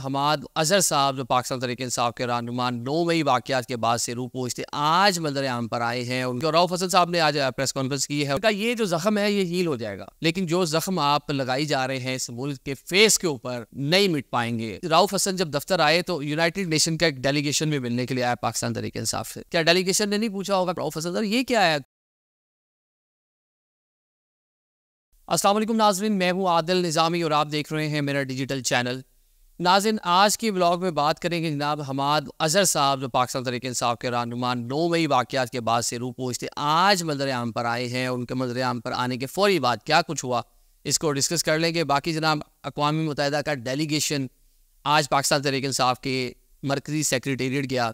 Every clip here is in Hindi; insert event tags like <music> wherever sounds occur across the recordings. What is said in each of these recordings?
हमाद अजहर साहब जो पाकिस्तान तरीके इंसाफ के रहनुमा नौ मई वाक़ात के बाद से रू पहुँचते आज मंजर आम पर आए हैं उनके राव फसल साहब ने आज प्रेस कॉन्फ्रेंस की है उनका ये जो जख्म है ये हील हो जाएगा लेकिन जो जख्म आप लगाई जा रहे हैं इस मुल्क के फेस के ऊपर नहीं मिट पाएंगे राव हसन जब दफ्तर आए तो यूनाइटेड नेशन का एक डेलीगेशन में मिलने के लिए आया पाकिस्तान तरीके इंसाफ से क्या डेलीगेशन ने नहीं पूछा होगा राव फसल साहब ये क्या है असलम नाजरीन मैं हूँ आदिल निज़ामी और आप देख रहे हैं मेरा डिजिटल चैनल नाजिन आज की ब्लॉग में बात करेंगे जनाब हमाद अजहर साहब जो पाकिस्तान तरीके इंसाफ के रहनुमा नौ मई वाक़ात के बाद से रू पहुँचते आज मंजर आम पर आए हैं उनके मंजर आम पर आने के फौरी बाद क्या कुछ हुआ इसको डिस्कस कर लेंगे बाकी जनाब अकवा मुतहद का डेलीगेशन आज पाकिस्तान तरीके इंसाफ के मरकजी सेक्रटेरियट गया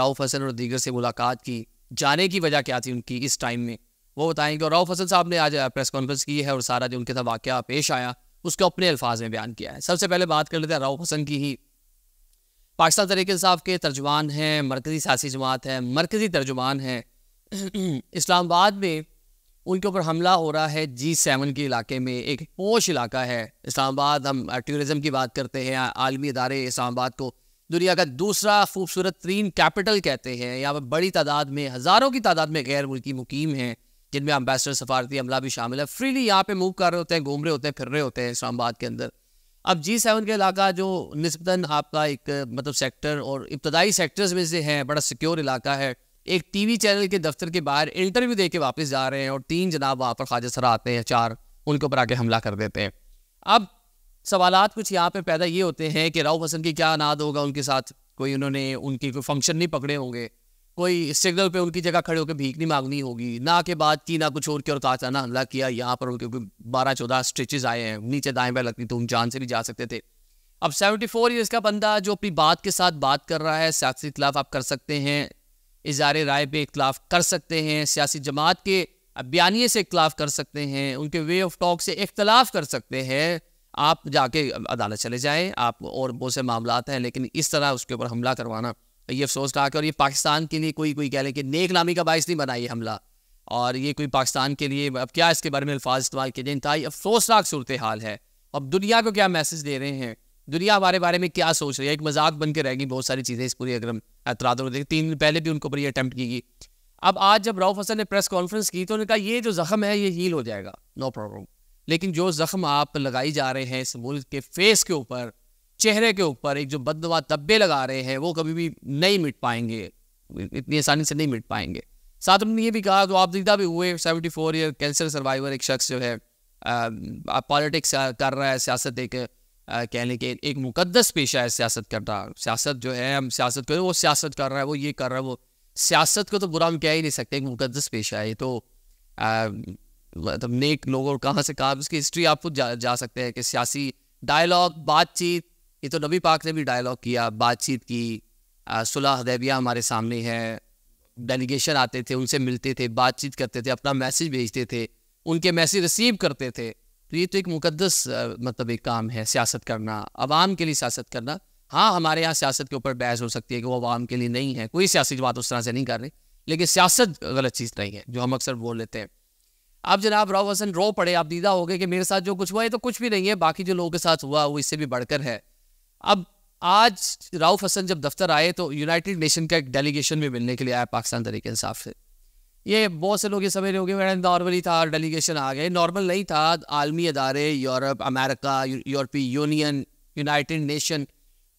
राउफ हसन और दीगर से मुलाकात की जाने की वजह क्या थी उनकी इस टाइम में वो बताएंगे और राउफ हसन साहब ने आज प्रेस कॉन्फ्रेंस की है और सारा जो उनके साथ वाक़ पेश आया उसको अपने अल्फाज में बयान किया है सबसे पहले बात कर लेते हैं राव हसन की ही पाकिस्तान तरीके साहब के तर्जुमान हैं मरकज़ी सियासी जमात है मरकज़ी तर्जुमान हैं <clears throat> इस्लामाबाद में उनके ऊपर हमला हो रहा है जी सेवन के इलाके में एक पोश इलाका है इस्लामाबाद हम टूरिज़म की बात करते हैं आलमी अदारे इस्लामाबाद को दुनिया का दूसरा खूबसूरत तरीन कैपिटल कहते हैं यहाँ पर बड़ी तादाद में हज़ारों की तादाद में गैर मुल्की मुकीम हैं जिनमें अम्बेसडर सफारती अमला भी शामिल है फ्रीली यहाँ पे मूव कर रहे होते हैं घूम रहे होते हैं फिर रहे होते हैं इस्लामाबाद के अंदर अब जी सेवन के इलाका जो नस्बता आपका एक मतलब सेक्टर और इब्तदाई सेक्टर्स में से है बड़ा सिक्योर इलाका है एक टीवी चैनल के दफ्तर के बाहर इंटरव्यू दे के वापस जा रहे हैं और तीन जनाब वहाँ पर खाजा सरा आते हैं चार उनके ऊपर आके हमला कर देते हैं अब सवाल कुछ यहाँ पे पैदा ये होते हैं कि राव हसन की क्या अनाद होगा उनके साथ कोई उन्होंने उनकी कोई फंक्शन नहीं पकड़े होंगे कोई सिग्नल पे उनकी जगह खड़े होकर भीख नहीं मांगनी होगी ना के बाद की ना कुछ और के और था ना हमला किया यहाँ पर उनके बारह चौदह स्ट्रेचेज आए हैं नीचे दाएं बाएं लगती तो उन जान से भी जा सकते थे अब सेवेंटी फोर ईयर्स का बंदा जो अपनी बात के साथ बात कर रहा है सियासी इख्तलाफ आप कर सकते हैं इजार राय पे इख्तलाफ कर सकते हैं सियासी जमात के बयानी से इख्तलाफ कर सकते हैं उनके वे ऑफ टॉक से इख्तलाफ कर सकते हैं आप जाके अदालत चले जाएं आप और बहुत से मामला हैं लेकिन इस तरह उसके ऊपर हमला करवाना ये अफसोसनाक है और ये पाकिस्तान के लिए कोई कोई कह लें कि नेक नामी का बायस नहीं बना ये हमला और ये कोई पाकिस्तान के लिए अब क्या इसके बारे में अल्फाज इस्तेमाल किए जाए इंतहाई अफसोसनाक सूरत हाल है अब दुनिया को क्या मैसेज दे रहे हैं दुनिया हमारे बारे में क्या सोच रही है एक मजाक बन के रहेगी बहुत सारी चीज़ें इस पूरी अगर हम एतराज़ में देखें तीन दिन पहले भी उनको बड़ी अटैम्प्ट की गई अब आज जब राउ फसल ने प्रेस कॉन्फ्रेंस की तो उन्होंने कहा ये जो ज़ख्म है ये हील हो जाएगा नो प्रॉब्लम लेकिन जो ज़ख्म आप लगाई जा रहे हैं इस मुल्क के फेस के ऊपर चेहरे के ऊपर एक जो बदवा तब्बे लगा रहे हैं वो कभी भी नहीं मिट पाएंगे इतनी आसानी से नहीं मिट पाएंगे साथ उन्होंने ये भी कहा जो तो आप जिदा भी हुए seventy four year cancer survivor एक शख्स जो है पॉलिटिक्स कर रहा है सियासत एक कह लें कि एक मुकदस पेशा है सियासत करना सियासत जो है हम सियासत करें वो सियासत कर रहा है वो ये कर रहा है वो सियासत को तो बुरा हम कह ही नहीं सकते एक मुकदस पेशा है ये तो मतलब नेक लोगों कहाँ से कहा उसकी हिस्ट्री आप खुद जा, जा सकते हैं कि सियासी डायलॉग बातचीत ये तो नबी पाक ने भी डायलॉग किया बातचीत की सुलह हदैबिया हमारे सामने है डेलीगेशन आते थे उनसे मिलते थे बातचीत करते थे अपना मैसेज भेजते थे उनके मैसेज रिसीव करते थे तो ये तो एक मुकदस मतलब एक काम है सियासत करना आवाम के लिए सियासत करना हाँ हमारे यहाँ सियासत के ऊपर बहस हो सकती है कि वो आवाम के लिए नहीं है कोई सियासी बात उस तरह से नहीं कर रही लेकिन सियासत गलत चीज़ नहीं है जो हम अक्सर बोल लेते हैं आप जनाब रो हसन रो पड़े आप दीदा हो गए कि मेरे साथ जो कुछ हुआ है तो कुछ भी नहीं है बाकी जो लोगों के साथ हुआ वो इससे भी बढ़कर है अब आज राउफ हसन जब दफ्तर आए तो यूनाइटेड नेशन का एक डेलीगेशन भी मिलने के लिए आया पाकिस्तान तरीके इंसाफ से ये बहुत से लोग ये समझ रहे होंगे मैडम ही था डेलीगेशन आ गए नॉर्मल नहीं था आलमी अदारे यूरोप अमेरिका यूरोपीय यूनियन यूनाइटेड नेशन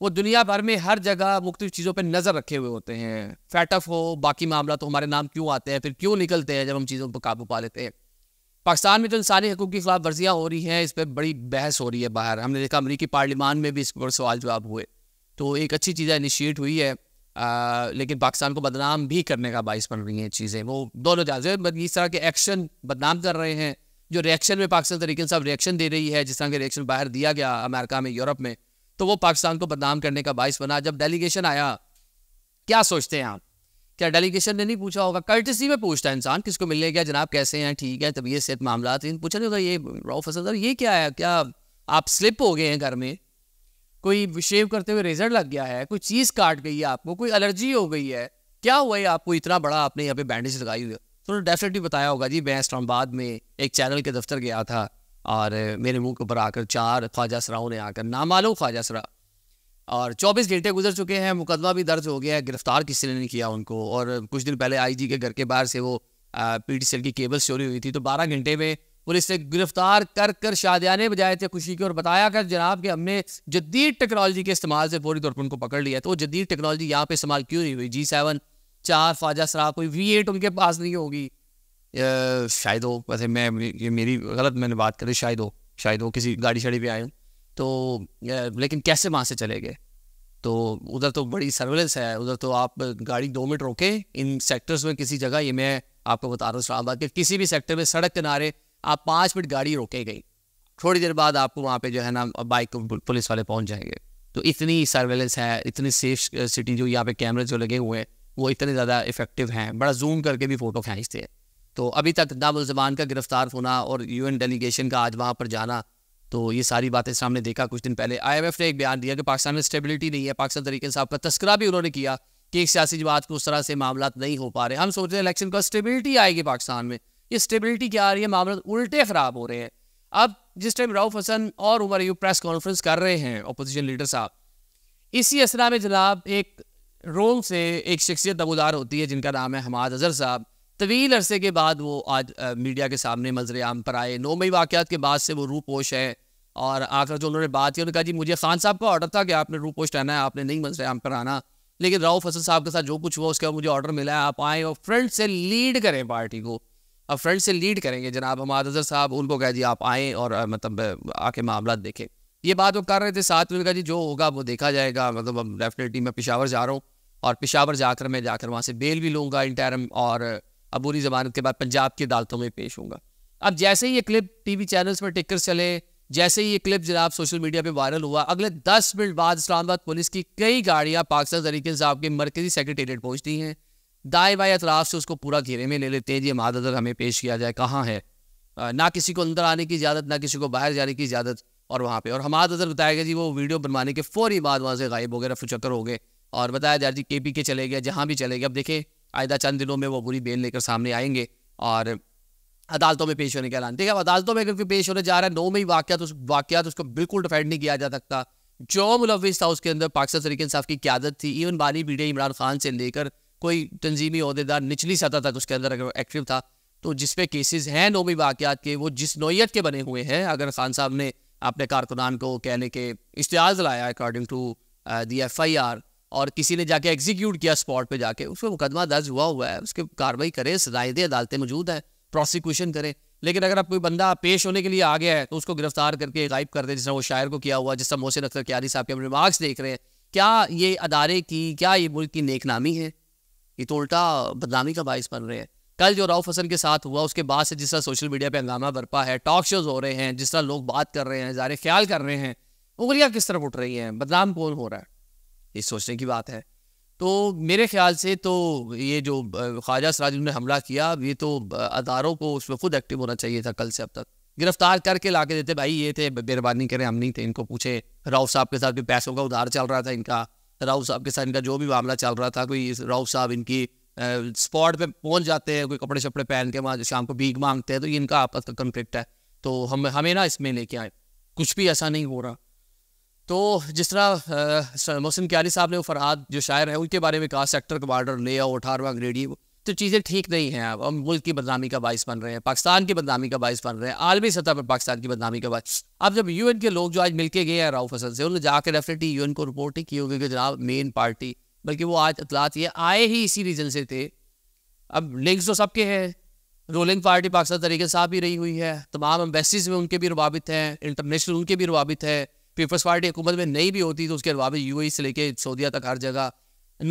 वो दुनिया भर में हर जगह मुख्त चीज़ों पर नज़र रखे हुए होते हैं फैटअप हो बाकी मामला तो हमारे नाम क्यों आते हैं फिर क्यों निकलते हैं जब हम चीज़ों पर काबू पा लेते हैं पाकिस्तान में तो इंसानी हकूक़ की खिलाफ वर्जियाँ हो रही हैं इस पर बड़ी बहस हो रही है बाहर हमने देखा अमरीकी पार्लियामान में भी इस पर सवाल जवाब हुए तो एक अच्छी चीज़ इनिशिएट हुई है आ, लेकिन पाकिस्तान को बदनाम भी करने का बायस बन रही हैं चीज़ें वो दोनों जहाज इस तरह के एक्शन बदनाम कर रहे हैं जो रिएक्शन में पाकिस्तान तरीके साहब रिएक्शन दे रही है जिस तरह के रिएक्शन बाहर दिया गया अमेरिका में यूरोप में तो वो पाकिस्तान को बदनाम करने का बायस बना जब डेलीगेशन आया क्या सोचते हैं आप क्या डेलीगेशन ने नहीं पूछा होगा कर्टसी में पूछता है इंसान किसको मिलने गया जनाब कैसे हैं ठीक है तबीयत सेहत मामला पूछा नहीं होगा ये राव फसल सर ये क्या है क्या आप स्लिप हो गए हैं घर में कोई शेव करते हुए रेजर लग गया है कोई चीज़ काट गई है आपको कोई एलर्जी हो गई है क्या हुआ है आपको इतना बड़ा आपने यहाँ पे बैंडेज लगाई हुई है तो डेफिनेटली बताया होगा जी मैं इस्लामाबाद में एक चैनल के दफ्तर गया था और मेरे मुंह के ऊपर आकर चार ख्वाजा सराओं ने आकर नामालो ख्वाजा सरा और 24 घंटे गुजर चुके हैं मुकदमा भी दर्ज हो गया है गिरफ्तार किसी ने नहीं किया उनको और कुछ दिन पहले आईजी के घर के बाहर से वो पी की केबल चोरी हुई थी तो बारह घंटे में पुलिस ने गिरफ्तार कर कर शादियाने बजाए थे खुशी के और बताया कर जनाब के हमने जदीद टेक्नोलॉजी के इस्तेमाल से फौरी तौर पर उनको पकड़ लिया तो वो जदीद टेक्नोलॉजी यहाँ पे इस्तेमाल क्यों नहीं हुई जी सेवन चार फाजा शराब कोई वी एट उनके पास नहीं होगी शायद हो वैसे मैं ये मेरी गलत मैंने बात करी शायद हो शायद हो किसी गाड़ी शाड़ी पे आए तो लेकिन कैसे वहाँ से चले गए तो उधर तो बड़ी सर्वेलेंस है उधर तो आप गाड़ी दो मिनट रोकें इन सेक्टर्स में किसी जगह ये मैं आपको बता रहा हूँ इस्लामाबाद के किसी भी सेक्टर में सड़क किनारे आप पाँच मिनट गाड़ी रोके गई थोड़ी देर बाद आपको वहाँ पे जो है ना बाइक पुलिस वाले पहुँच जाएंगे तो इतनी सर्वेलेंस है इतनी सेफ सिटी जो यहाँ पे कैमरे जो लगे हुए हैं वो इतने ज़्यादा इफेक्टिव हैं बड़ा जूम करके भी फ़ोटो खींचते हैं तो अभी तक ना मुलजमान का गिरफ्तार होना और यूएन डेलीगेशन का आज वहाँ पर जाना तो ये सारी बातें सामने देखा कुछ दिन पहले आईएमएफ ने एक बयान दिया कि पाकिस्तान में स्टेबिलिटी नहीं है पाकिस्तान तरीके से आपका तस्करा भी उन्होंने किया कि एक सियासी जमात को उस तरह से मामला नहीं हो पा रहे हम सोच रहे हैं इलेक्शन का स्टेबिलिटी आएगी पाकिस्तान में ये स्टेबिलिटी क्या आ रही है मामला उल्टे ख़राब हो रहे हैं अब जिस टाइम राउफ हसन और उमर यू प्रेस कॉन्फ्रेंस कर रहे हैं अपोजिशन लीडर साहब इसी असरा में जनाब एक रोम से एक शख्सियत दबोदार होती है जिनका नाम है हमाद अजहर साहब तवील अरसे के बाद वो आज आ, मीडिया के सामने मंजर आम पर आए नौ मई वाक़ के बाद से वो रूपोश हैं और आकर जो उन्होंने बात की उन्होंने कहा जी मुझे खान साहब का ऑर्डर था कि आपने रूपोश रहना है आपने नहीं मंजर आम पर आना लेकिन राव फसल साहब के साथ जो कुछ हुआ उसके बाद मुझे ऑर्डर मिला है आप आएँ और फ्रंट से लीड करें पार्टी को अब फ्रंट से लीड करेंगे जनाब हमाद अजहर साहब उनको कह दिया आप आएँ और मतलब आके मामला देखें ये बात वो कर रहे थे साथ में कहा जी जो होगा वो देखा जाएगा मतलब अब डेफिनेटली मैं पिशावर जा रहा हूँ और पिशावर जाकर मैं जाकर वहाँ से बेल भी लूँगा इंटरम और अब बुरी जमानत के बाद पंजाब की अदालतों में पेश होगा अब जैसे ही ये क्लिप टीवी चैनल्स पर टिकर चले जैसे ही ये क्लिप जनाब सोशल मीडिया पे वायरल हुआ अगले 10 मिनट बाद इस्लामाबाद पुलिस की कई गाड़ियां पाकिस्तान तरीके साहब के मरकजी सेक्रेटेरिएट पहुंचती हैं दाएँ बाएं अतराफ से उसको पूरा घेरे में ले लेते हैं जी हमारा अदर हमें पेश किया जाए कहाँ है ना किसी को अंदर आने की इजाज़त ना किसी को बाहर जाने की इजाज़त और वहाँ पे और हमारा अदर बताया गया जी वो वीडियो बनवाने के फौरी बाद वहाँ से गायब हो गए रफू चक्कर हो गए और बताया जा जी के पी के चले गए जहाँ भी चले गए अब देखें आयदा चंद दिनों में वो बुरी बेल लेकर सामने आएंगे और अदालतों में पेश होने का ऐलान देखिए अदालतों में अगर पेश होने जा रहा है नौ में ही वाक़ात उस वाक़ात उसको बिल्कुल डिफेंड नहीं किया जा सकता जो मुलविस था उसके अंदर पाकिस्तान तरीके इंसाफ की क्यादत थी इवन बानी बीडे इमरान खान से लेकर कोई तंजीमी अहदेदार निचली सतह तक उसके अंदर अगर एक्टिव था तो जिसपे केसेज हैं हैं में वाक़ात के वो जिस नोयत के बने हुए हैं अगर खान साहब ने अपने कारकुनान को कहने के इश्तियाज लाया according to the F I R और किसी ने जाके एग्जीक्यूट किया स्पॉट पे जाके उस पर मुकदमा दर्ज हुआ हुआ है उसके कार्रवाई करे दे अदालतें मौजूद हैं प्रोसिक्यूशन करें लेकिन अगर आप कोई बंदा पेश होने के लिए आ गया है तो उसको गिरफ्तार करके गायब कर दे जिस तरह वो शायर को किया हुआ जिस तरह मोहसिन अख्तर क्यारी साहब के हम रिमार्क्स देख रहे हैं क्या ये अदारे की क्या ये मुल्क की नेकनामी है ये तो उल्टा बदनामी का बायस बन रहे हैं कल जो राउफ हसन के साथ हुआ उसके बाद से जिस तरह सोशल मीडिया पर हंगामा बरपा है टॉक शोज हो रहे हैं जिस तरह लोग बात कर रहे हैं ज़ाहिर ख्याल कर रहे हैं उंगलियाँ किस तरफ उठ रही हैं बदनाम कौन हो रहा है ये सोचने की बात है तो मेरे ख्याल से तो ये जो ख्वाजा सराज ने हमला किया ये तो अदारों को उसमें खुद एक्टिव होना चाहिए था कल से अब तक गिरफ्तार करके ला के देते भाई ये थे मेहरबानी करें हम नहीं थे इनको पूछे राव साहब के साथ भी पैसों का उधार चल रहा था इनका राव साहब के साथ इनका जो भी मामला चल रहा था कोई राव साहब इनकी स्पॉट पे पहुंच जाते हैं कोई कपड़े शपड़े पहन के वहाँ शाम को भीख मांगते हैं तो ये इनका आपस का कन्फ्लिक्ट है तो हम हमें ना इसमें लेके आए कुछ भी ऐसा नहीं हो रहा तो जिस तरह मोहसिन क्यारी साहब ने वो फरहाद जो शायर है उनके बारे में कहा सेक्टर कमांडर ले आओ अठारवा अंग्रेडी तो चीज़ें ठीक नहीं हैं अब हम मुल्क की बदनामी का बायस बन रहे हैं पाकिस्तान की बदनामी का बायस बन रहे हैं आलमी सतह पर पाकिस्तान की बदनामी का बायस अब जब यू के लोग जो आज मिलके गए हैं राउफ फसल से उन्होंने जाकर डेफिनेटली यू को रिपोर्ट ही की होगी कि जनाब मेन पार्टी बल्कि वो आज अतलात ये आए ही इसी रीज़न से थे अब लिंक्स तो सबके हैं रूलिंग पार्टी पाकिस्तान तरीके साहब भी रही हुई है तमाम एम्बेसीज में उनके भी रवाबित हैं इंटरनेशनल उनके भी रवाबित हैं पीपल्स पार्टी हुकूमत में नहीं भी होती तो उसके अलावा यू e से लेके सऊदिया तक हर जगह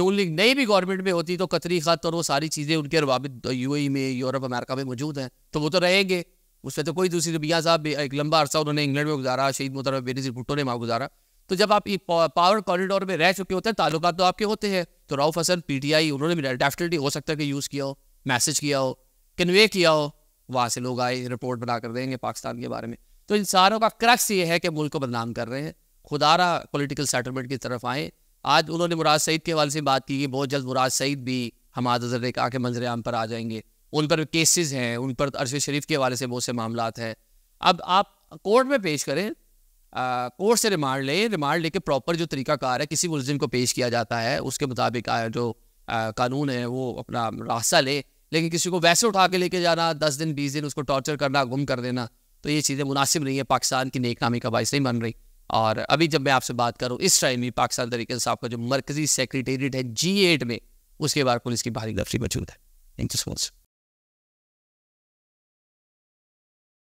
नून लीग नहीं भी गवर्नमेंट में होती तो कतरी खत और वो सारी चीज़ें उनके अरवाबित यू e में यूरोप अमेरिका में मौजूद हैं तो वो तो रहेंगे उसमें तो कोई दूसरी बिया साहब एक लंबा अरसा उन्होंने इंग्लैंड में गुजारा शहीद मोहतरम बेनजी भुट्टो ने वहाँ गुजारा तो जब आप पावर कॉरिडोर में रह चुके होते हैं ताल्लुक तो आपके होते हैं तो Rauf Hasan P T I उन्होंने डेफिनेटली हो सकता है कि यूज़ किया हो मैसेज किया हो कन्वे किया हो वहाँ से लोग आए रिपोर्ट बना कर देंगे पाकिस्तान के बारे में तो इन सारों का क्रक्स ये है कि मुल्क को बदनाम कर रहे हैं खुदारा पॉलिटिकल सेटलमेंट की तरफ आए आज उन्होंने मुराद सईद के हवाले से बात की कि बहुत जल्द मुराद सईद भी हमाद अजर ने कहा कि मंजर आम पर आ जाएंगे उन पर केसेस हैं उन पर अरशद शरीफ के हवाले से बहुत से मामला हैं अब आप कोर्ट में पेश करें कोर्ट से रिमांड लें रिमांड लेके प्रॉपर जो तरीकाकार है किसी मुलजिम को पेश किया जाता है उसके मुताबिक जो आ, कानून है वो अपना रास्ता ले लेकिन किसी को वैसे उठा के लेके जाना दस दिन बीस दिन उसको टॉर्चर करना गुम कर देना तो ये चीज़ें मुनासिब नहीं है पाकिस्तान की नेक नामी का बायस नहीं बन रही और अभी जब मैं आपसे बात करूँ इस टाइम भी पाकिस्तान तरीके से का जो मरकजी सेक्रेटेरिएट है जी एट में उसके बाद पुलिस की भारी दफ्तरी मौजूद है थैंक यू सो मच